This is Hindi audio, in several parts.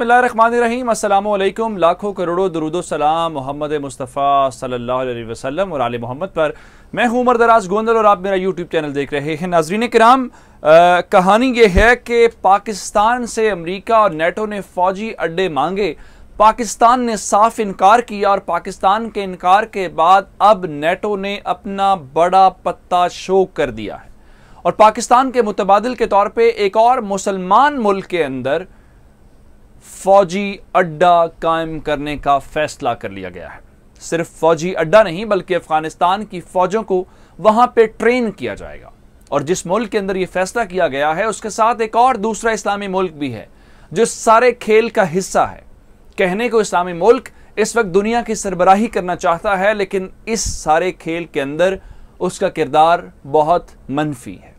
बसमीम अल्लाम लाखों करोड़ों दरुदो सलाम मोहम्मद मुस्तफ़ा सल्लल्लाहु अलैहि वसल्लम और आल मोहम्मद पर मैं हूं उमर दराज गोंदल और आप मेरा यूट्यूब चैनल देख रहे हैं नाजरीन कराम कहानी ये है कि पाकिस्तान से अमरीका और नेटो ने फौजी अड्डे मांगे पाकिस्तान ने साफ इनकार किया और पाकिस्तान के इनकार के बाद अब नेटो ने अपना बड़ा पत्ता शो कर दिया है और पाकिस्तान के मुतबाद के तौर पर एक और मुसलमान मुल्क के अंदर फौजी अड्डा कायम करने का फैसला कर लिया गया है सिर्फ फौजी अड्डा नहीं बल्कि अफगानिस्तान की फौजों को वहां पर ट्रेन किया जाएगा और जिस मुल्क के अंदर यह फैसला किया गया है उसके साथ एक और दूसरा इस्लामी मुल्क भी है जो सारे खेल का हिस्सा है कहने को इस्लामी मुल्क इस वक्त दुनिया की सरबराही करना चाहता है लेकिन इस सारे खेल के अंदर उसका किरदार बहुत मनफी है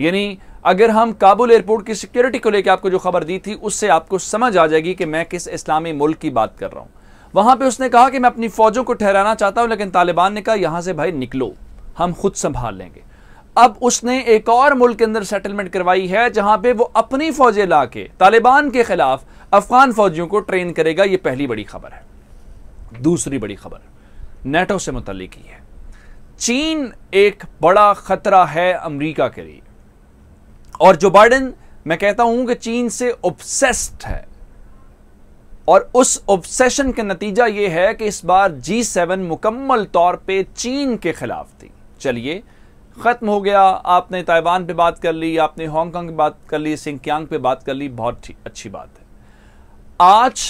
यानी अगर हम काबुल एयरपोर्ट की सिक्योरिटी को लेकर आपको जो खबर दी थी उससे आपको समझ आ जाएगी कि मैं किस इस्लामी मुल्क की बात कर रहा हूं वहां पे उसने कहा कि मैं अपनी फौजों को ठहराना चाहता हूं लेकिन तालिबान ने कहा यहां से भाई निकलो हम खुद संभाल लेंगे अब उसने एक और मुल्क के अंदर सेटलमेंट करवाई है जहां पे वो अपनी फौजें ला के तालिबान के खिलाफ अफगान फौजियों को ट्रेन करेगा ये पहली बड़ी खबर है दूसरी बड़ी खबर नेटो से मुतलिक ही है चीन एक बड़ा खतरा है अमरीका के लिए और जो बाइडन मैं कहता हूं कि चीन से ऑब्सेस्ड है और उस ऑब्सेशन का नतीजा यह है कि इस बार जी सेवन मुकम्मल तौर पे चीन के खिलाफ थी चलिए ख़त्म हो गया आपने ताइवान पे बात कर ली आपने हांगकांग पे बात कर ली सिंकियांग पे बात कर ली बहुत अच्छी बात है आज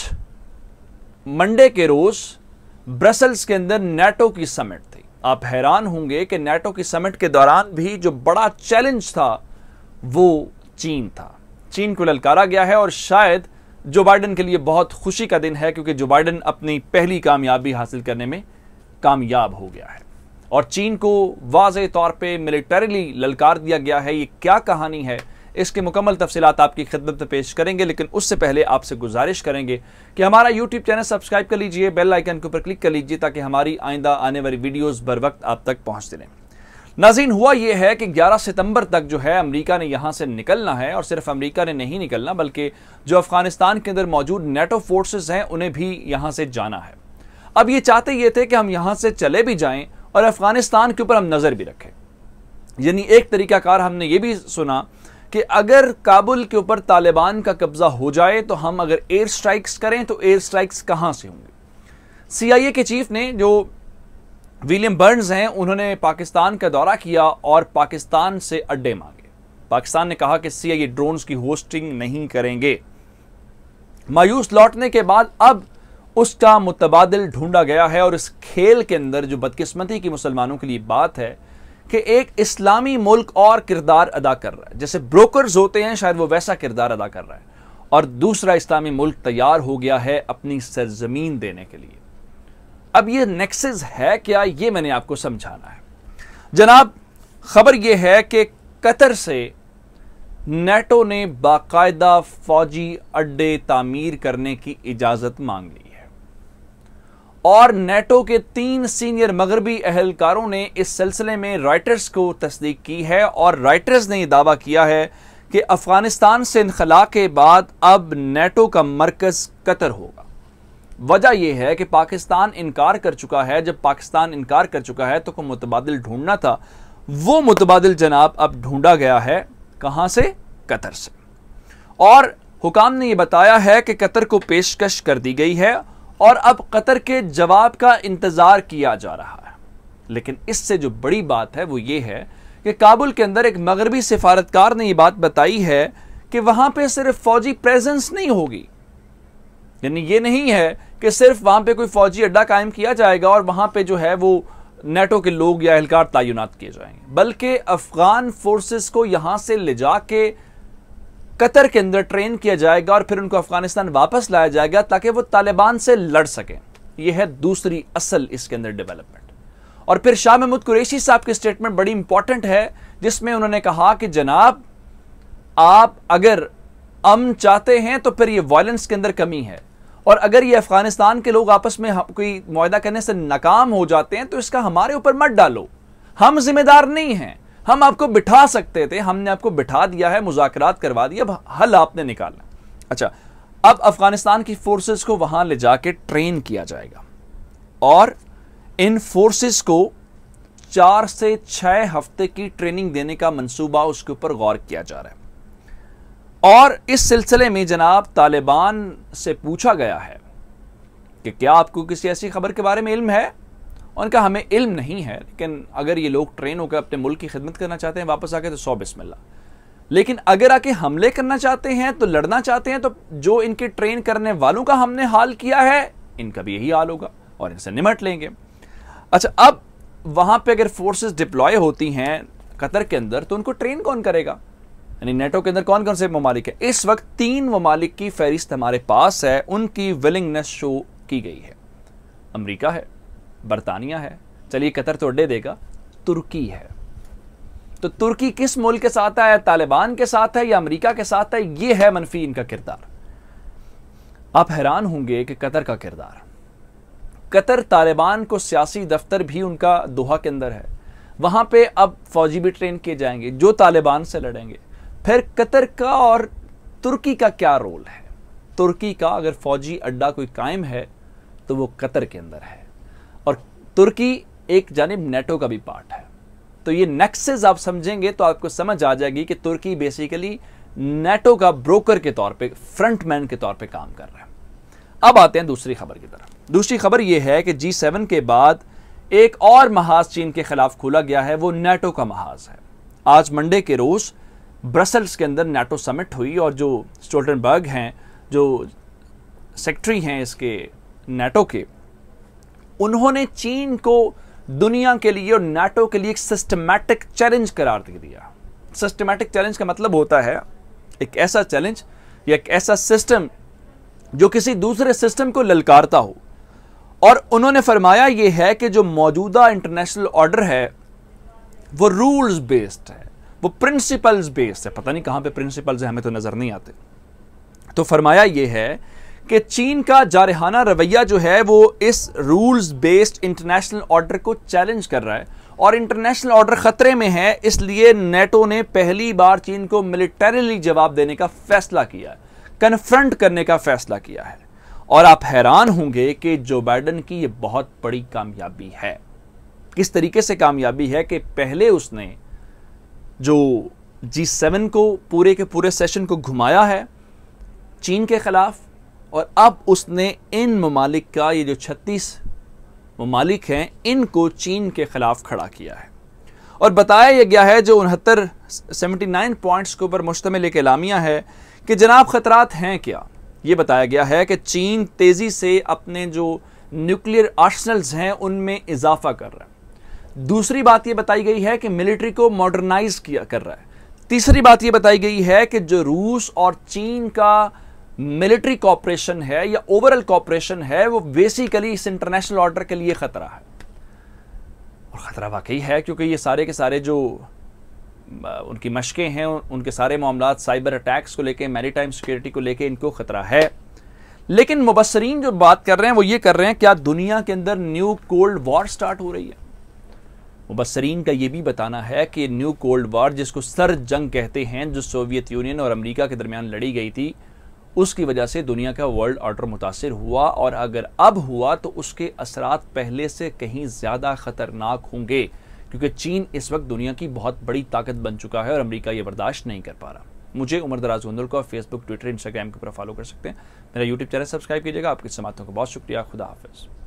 मंडे के रोज़ ब्रसल्स के अंदर नेटो की समिट थी आप हैरान होंगे कि नेटो की समिट के दौरान भी जो बड़ा चैलेंज था वो चीन था चीन को ललकारा गया है और शायद जो बाइडन के लिए बहुत खुशी का दिन है क्योंकि जो बाइडन अपनी पहली कामयाबी हासिल करने में कामयाब हो गया है और चीन को वाज तौर पर मिलिटरीली ललकार दिया गया है ये क्या कहानी है इसके मुकम्मल तफसीत आपकी खिदमत में पेश करेंगे लेकिन उससे पहले आपसे गुजारिश करेंगे कि हमारा यूट्यूब चैनल सब्सक्राइब कर लीजिए बेल आइकन के ऊपर क्लिक कर लीजिए ताकि हमारी आइंदा आने वाली वीडियोज़ बर वक्त आप तक पहुँचते रहें नाजीन हुआ यह है कि 11 सितंबर तक जो है अमेरिका ने यहाँ से निकलना है और सिर्फ अमेरिका ने नहीं निकलना बल्कि जो अफगानिस्तान के अंदर मौजूद नेटो फोर्सेस हैं उन्हें भी यहाँ से जाना है अब ये चाहते ये थे कि हम यहाँ से चले भी जाएं और अफगानिस्तान के ऊपर हम नज़र भी रखें यानी एक तरीकाकार हमने ये भी सुना कि अगर काबुल के ऊपर तालिबान का कब्ज़ा हो जाए तो हम अगर एयर स्ट्राइक्स करें तो एयर स्ट्राइक्स कहाँ से होंगे सीआईए के चीफ ने जो विलियम बर्न्स हैं उन्होंने पाकिस्तान का दौरा किया और पाकिस्तान से अड्डे मांगे पाकिस्तान ने कहा कि सीआईए ड्रोन्स की होस्टिंग नहीं करेंगे मायूस लौटने के बाद अब उसका मुतबादल ढूंढा गया है और इस खेल के अंदर जो बदकिस्मती की मुसलमानों के लिए बात है कि एक इस्लामी मुल्क और किरदार अदा कर रहा है जैसे ब्रोकर्स होते हैं शायद वो वैसा किरदार अदा कर रहा है और दूसरा इस्लामी मुल्क तैयार हो गया है अपनी सरजमीन देने के लिए अब ये नेक्सेस है क्या ये मैंने आपको समझाना है जनाब खबर यह है कि कतर से नेटो ने बाकायदा फौजी अड्डे तामीर करने की इजाज़त मांग ली है और नेटो के तीन सीनियर मगरबी अहलकारों ने इस सिलसिले में राइटर्स को तस्दीक की है और राइटर्स ने यह दावा किया है कि अफ़गानिस्तान से इनखला के बाद अब नेटो का मरकज़ कतर होगा वजह यह है कि पाकिस्तान इनकार कर चुका है जब पाकिस्तान इनकार कर चुका है तो कोई मुतबादल ढूंढना था वो मुतबादल जनाब अब ढूंढा गया है कहां से कतर से और हुकाम ने यह बताया है कि कतर को पेशकश कर दी गई है और अब कतर के जवाब का इंतज़ार किया जा रहा है लेकिन इससे जो बड़ी बात है वो ये है कि काबुल के अंदर एक मगरबी सिफारतकार ने यह बात बताई है कि वहां पर सिर्फ फौजी प्रेजेंस नहीं होगी यानी ये नहीं है कि सिर्फ वहाँ पे कोई फौजी अड्डा कायम किया जाएगा और वहाँ पे जो है वो नेटो के लोग या एहलकार तयन किए जाएंगे बल्कि अफगान फोर्सेस को यहाँ से ले जाके कतर के अंदर ट्रेन किया जाएगा और फिर उनको अफगानिस्तान वापस लाया जाएगा ताकि वो तालिबान से लड़ सकें यह है दूसरी असल इसके अंदर डेवलपमेंट और फिर शाह महमूद कुरैशी साहब की स्टेटमेंट बड़ी इंपॉर्टेंट है जिसमें उन्होंने कहा कि जनाब आप अगर अम चाहते हैं तो फिर ये वायलेंस के अंदर कमी है और अगर ये अफगानिस्तान के लोग आपस में कोई मुहिदा करने से नाकाम हो जाते हैं तो इसका हमारे ऊपर मत डालो हम जिम्मेदार नहीं हैं हम आपको बिठा सकते थे हमने आपको बिठा दिया है मुजाकरात करवा दिया अब हल आपने निकालना अच्छा अब अफगानिस्तान की फोर्सेस को वहां ले जाके ट्रेन किया जाएगा और इन फोर्सेस को चार से छह हफ्ते की ट्रेनिंग देने का मंसूबा उसके ऊपर गौर किया जा रहा है और इस सिलसिले में जनाब तालिबान से पूछा गया है कि क्या आपको किसी ऐसी खबर के बारे में इल्म है उनका हमें इल्म नहीं है लेकिन अगर ये लोग ट्रेन होकर अपने मुल्क की खिदमत करना चाहते हैं वापस आके तो सौ बिस्मिल्ला लेकिन अगर आके हमले करना चाहते हैं तो लड़ना चाहते हैं तो जो इनके ट्रेन करने वालों का हमने हाल किया है इनका भी यही हाल होगा और इनसे निमट लेंगे अच्छा अब वहां पे अगर फोर्सेस डिप्लॉय होती हैं कतर के अंदर तो उनको ट्रेन कौन करेगा यानी नेटो के अंदर कौन कौन से ममालिक है इस वक्त तीन ममालिक की फहरिस्त हमारे पास है उनकी विलिंगनेस शो की गई है अमरीका है बरतानिया है चलिए कतर तो अड्डे देगा तुर्की है तो तुर्की किस मुल्क के साथ है तालिबान के साथ है या अमेरिका के साथ है यह है मनफी इनका किरदार आप हैरान होंगे कि कतर का किरदार कतर तालिबान को सियासी दफ्तर भी उनका दोहा के अंदर है वहां पे अब फौजी भी ट्रेन किए जाएंगे जो तालिबान से लड़ेंगे फिर कतर का और तुर्की का क्या रोल है तुर्की का अगर फौजी अड्डा कोई कायम है तो वो कतर के अंदर है और तुर्की एक जानब नेटो का भी पार्ट है तो ये नेक्सेस आप समझेंगे तो आपको समझ आ जाएगी कि तुर्की बेसिकली नेटो का ब्रोकर के तौर पे फ्रंटमैन के तौर पे काम कर रहा है अब आते हैं दूसरी खबर की तरफ दूसरी खबर यह है कि जी सेवन के बाद एक और महाज चीन के खिलाफ खोला गया है वो नेटो का महाज है आज मंडे के रोज ब्रसल्स के अंदर नाटो समिट हुई और जो स्टोल्टनबर्ग हैं जो सेक्रेटरी हैं इसके नाटो के उन्होंने चीन को दुनिया के लिए और नाटो के लिए एक सिस्टमैटिक चैलेंज करार दे दिया सिस्टमैटिक चैलेंज का मतलब होता है एक ऐसा चैलेंज या एक ऐसा सिस्टम जो किसी दूसरे सिस्टम को ललकारता हो और उन्होंने फरमाया यह है कि जो मौजूदा इंटरनेशनल ऑर्डर है वो रूल्स बेस्ड है वो प्रिंसिपल्स बेस्ड है पता नहीं कहां पे प्रिंसिपल्स हैं हमें तो नज़र नहीं आते तो फरमाया ये है कि चीन का जारहाना रवैया जो है वो इस रूल्स बेस्ड इंटरनेशनल ऑर्डर को चैलेंज कर रहा है और इंटरनेशनल ऑर्डर खतरे में है इसलिए नेटो ने पहली बार चीन को मिलिटरीली जवाब देने का फैसला किया है कन्फ्रंट करने का फैसला किया है और आप हैरान होंगे कि जो बाइडन की ये बहुत बड़ी कामयाबी है किस तरीके से कामयाबी है कि पहले उसने जो जी सेवन को पूरे के पूरे सेशन को घुमाया है चीन के ख़िलाफ़ और अब उसने इन ममालिक का ये जो छत्तीस ममालिक हैं इनको चीन के ख़िलाफ़ खड़ा किया है और बताया यह गया है जो उनहत्तर सेवेंटी नाइन पॉइंट्स के ऊपर मुश्तमिल एक इलामिया है कि जनाब ख़तरात हैं क्या ये बताया गया है कि चीन तेज़ी से अपने जो न्यूक्लियर आर्सनल्स हैं उनमें इजाफा कर रहा है दूसरी बात यह बताई गई है कि मिलिट्री को मॉडर्नाइज किया कर रहा है तीसरी बात यह बताई गई है कि जो रूस और चीन का मिलिट्री कॉपरेशन है या ओवरऑल कॉपरेशन है वो बेसिकली इस इंटरनेशनल ऑर्डर के लिए खतरा है और ख़तरा वाकई है क्योंकि ये सारे के सारे जो उनकी मशकें हैं उनके सारे मामला साइबर अटैक्स को लेकर टाइम सिक्योरिटी को लेकर इनको ख़तरा है लेकिन मुबसरीन जो बात कर रहे हैं वो ये कर रहे हैं क्या दुनिया के अंदर न्यू कोल्ड वॉर स्टार्ट हो रही है मुबसरीन का ये भी बताना है कि न्यू कोल्ड वार जिसको सर जंग कहते हैं जो सोवियत यूनियन और अमेरिका के दरमियान लड़ी गई थी उसकी वजह से दुनिया का वर्ल्ड ऑर्डर मुतासर हुआ और अगर अब हुआ तो उसके असरात पहले से कहीं ज़्यादा ख़तरनाक होंगे क्योंकि चीन इस वक्त दुनिया की बहुत बड़ी ताकत बन चुका है और अमेरिका ये बर्दाश्त नहीं कर पा रहा मुझे उमर दराज गंदुल को फेसबुक ट्विटर इंस्टाग्राम के ऊपर फॉलो कर सकते हैं मेरा यूट्यूब चैनल सब्सक्राइब कीजिएगा आपकी समातों का बहुत शुक्रिया खुदा हाफिज़